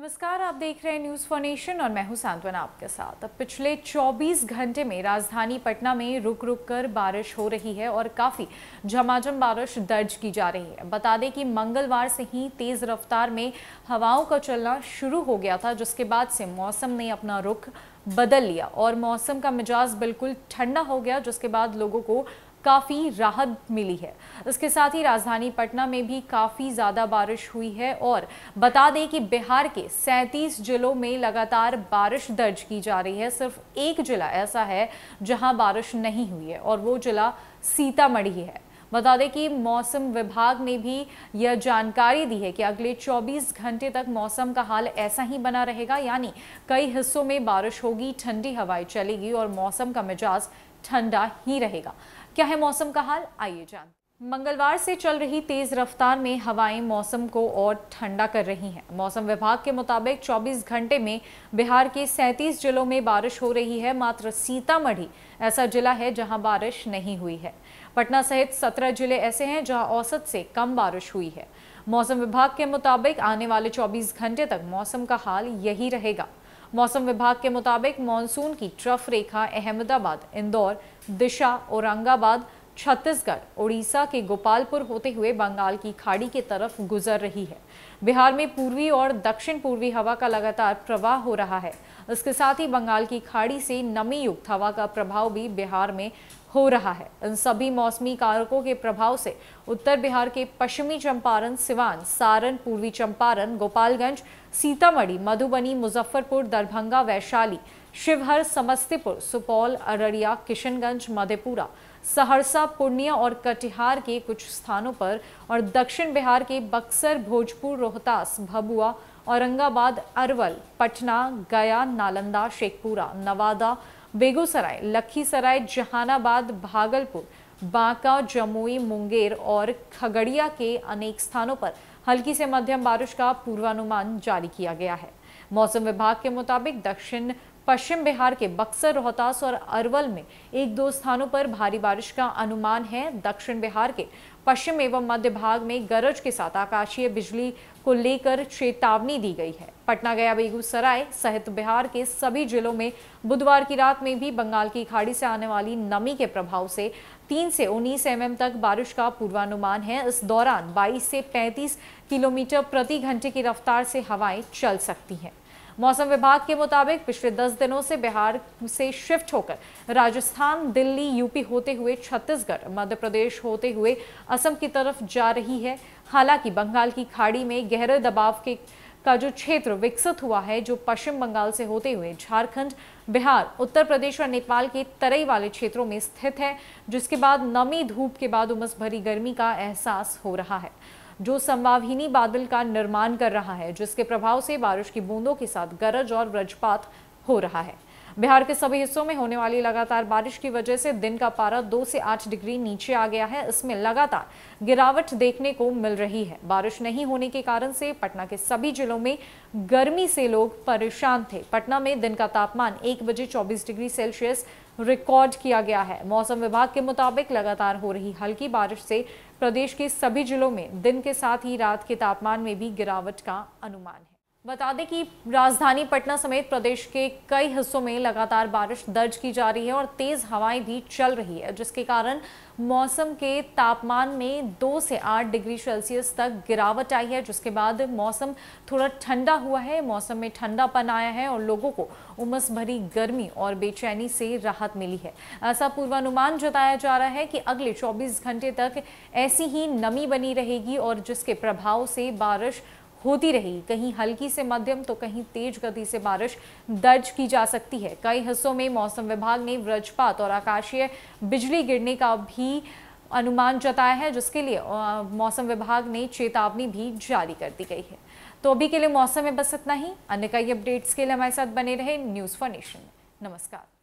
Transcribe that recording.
नमस्कार आप देख रहे हैं न्यूज फॉर और मैं हूं सांत्वना आपके साथ अब पिछले 24 घंटे में राजधानी पटना में रुक रुक कर बारिश हो रही है और काफी झमाझम बारिश दर्ज की जा रही है बता दें कि मंगलवार से ही तेज रफ्तार में हवाओं का चलना शुरू हो गया था जिसके बाद से मौसम ने अपना रुख बदल लिया और मौसम का मिजाज बिल्कुल ठंडा हो गया जिसके बाद लोगों को काफ़ी राहत मिली है इसके साथ ही राजधानी पटना में भी काफ़ी ज़्यादा बारिश हुई है और बता दें कि बिहार के 37 जिलों में लगातार बारिश दर्ज की जा रही है सिर्फ एक जिला ऐसा है जहां बारिश नहीं हुई है और वो जिला सीतामढ़ी है बता दें कि मौसम विभाग ने भी यह जानकारी दी है कि अगले 24 घंटे तक मौसम का हाल ऐसा ही बना रहेगा यानी कई हिस्सों में बारिश होगी ठंडी हवाएं चलेगी और मौसम का मिजाज ठंडा ही रहेगा क्या है मौसम का हाल आइए जानते मंगलवार से चल रही तेज रफ्तार में हवाएं मौसम को और ठंडा कर रही हैं मौसम विभाग के मुताबिक 24 घंटे में बिहार के 37 जिलों में बारिश हो रही है मात्र सीतामढ़ी ऐसा जिला है जहां बारिश नहीं हुई है पटना सहित 17 जिले ऐसे हैं जहां औसत से कम बारिश हुई है मौसम विभाग के मुताबिक आने वाले चौबीस घंटे तक मौसम का हाल यही रहेगा मौसम विभाग के मुताबिक मानसून की ट्रफ रेखा अहमदाबाद इंदौर दिशा औरंगाबाद छत्तीसगढ़ उड़ीसा के गोपालपुर होते हुए बंगाल की खाड़ी की तरफ गुजर रही है बिहार में पूर्वी और दक्षिण पूर्वी हवा का लगातार प्रवाह हो रहा है इसके साथ ही बंगाल की खाड़ी से नमी युक्त हवा का प्रभाव भी बिहार में हो रहा है इन सभी मौसमी कारकों के प्रभाव से उत्तर बिहार के पश्चिमी चंपारण सिवान सारण पूर्वी चंपारण गोपालगंज सीतामढ़ी मधुबनी मुजफ्फरपुर दरभंगा वैशाली शिवहर समस्तीपुर सुपौल अररिया किशनगंज मधेपुरा सहरसा पूर्णिया और कटिहार के कुछ स्थानों पर और दक्षिण बिहार के बक्सर भोजपुर रोहतास भभुआ औरंगाबाद अरवल पटना गया नालंदा शेखपुरा नवादा बेगूसराय लखीसराय जहानाबाद भागलपुर बांका जमुई मुंगेर और खगड़िया के अनेक स्थानों पर हल्की से मध्यम बारिश का पूर्वानुमान जारी किया गया है मौसम विभाग के मुताबिक दक्षिण पश्चिम बिहार के बक्सर रोहतास और अरवल में एक दो स्थानों पर भारी बारिश का अनुमान है दक्षिण बिहार के पश्चिम एवं मध्य भाग में गरज के साथ आकाशीय बिजली को लेकर चेतावनी दी गई है पटना गया बेगूसराय सहित बिहार के सभी जिलों में बुधवार की रात में भी बंगाल की खाड़ी से आने वाली नमी के प्रभाव से 3 से 19 mm तक बारिश का पूर्वानुमान है इस दौरान 22 से 35 किलोमीटर प्रति घंटे की रफ्तार से हवाएं चल सकती हैं मौसम विभाग के मुताबिक पिछले दस दिनों से बिहार से शिफ्ट होकर राजस्थान दिल्ली यूपी होते हुए छत्तीसगढ़ मध्य प्रदेश होते हुए असम की तरफ जा रही है हालांकि बंगाल की खाड़ी में गहरे दबाव के का जो क्षेत्र विकसित हुआ है जो पश्चिम बंगाल से होते हुए झारखंड बिहार उत्तर प्रदेश और नेपाल के तरई वाले क्षेत्रों में स्थित है जिसके बाद नमी धूप के बाद उमस भरी गर्मी का एहसास हो रहा है जो संवावहीनी बादल का निर्माण कर रहा है जिसके प्रभाव से बारिश की बूंदों के साथ गरज और वज्रपात हो रहा है बिहार के सभी हिस्सों में होने वाली लगातार बारिश की वजह से दिन का पारा दो से आठ डिग्री नीचे आ गया है इसमें लगातार गिरावट देखने को मिल रही है बारिश नहीं होने के कारण से पटना के सभी जिलों में गर्मी से लोग परेशान थे पटना में दिन का तापमान एक बजे चौबीस डिग्री सेल्सियस रिकॉर्ड किया गया है मौसम विभाग के मुताबिक लगातार हो रही हल्की बारिश से प्रदेश के सभी जिलों में दिन के साथ ही रात के तापमान में भी गिरावट का अनुमान है बता दें कि राजधानी पटना समेत प्रदेश के कई हिस्सों में लगातार बारिश दर्ज की जा रही है और तेज हवाएं भी चल रही है जिसके कारण मौसम के तापमान में दो से आठ डिग्री सेल्सियस तक गिरावट आई है जिसके बाद मौसम थोड़ा ठंडा हुआ है मौसम में ठंडापन आया है और लोगों को उमस भरी गर्मी और बेचैनी से राहत मिली है ऐसा पूर्वानुमान जताया जा रहा है कि अगले चौबीस घंटे तक ऐसी ही नमी बनी रहेगी और जिसके प्रभाव से बारिश होती रही कहीं हल्की से मध्यम तो कहीं तेज गति से बारिश दर्ज की जा सकती है कई हिस्सों में मौसम विभाग ने वज्रपात और आकाशीय बिजली गिरने का भी अनुमान जताया है जिसके लिए मौसम विभाग ने चेतावनी भी जारी कर दी गई है तो अभी के लिए मौसम में बस इतना ही अन्य कई अपडेट्स के लिए हमारे साथ बने रहे न्यूज़ फॉर नेशन नमस्कार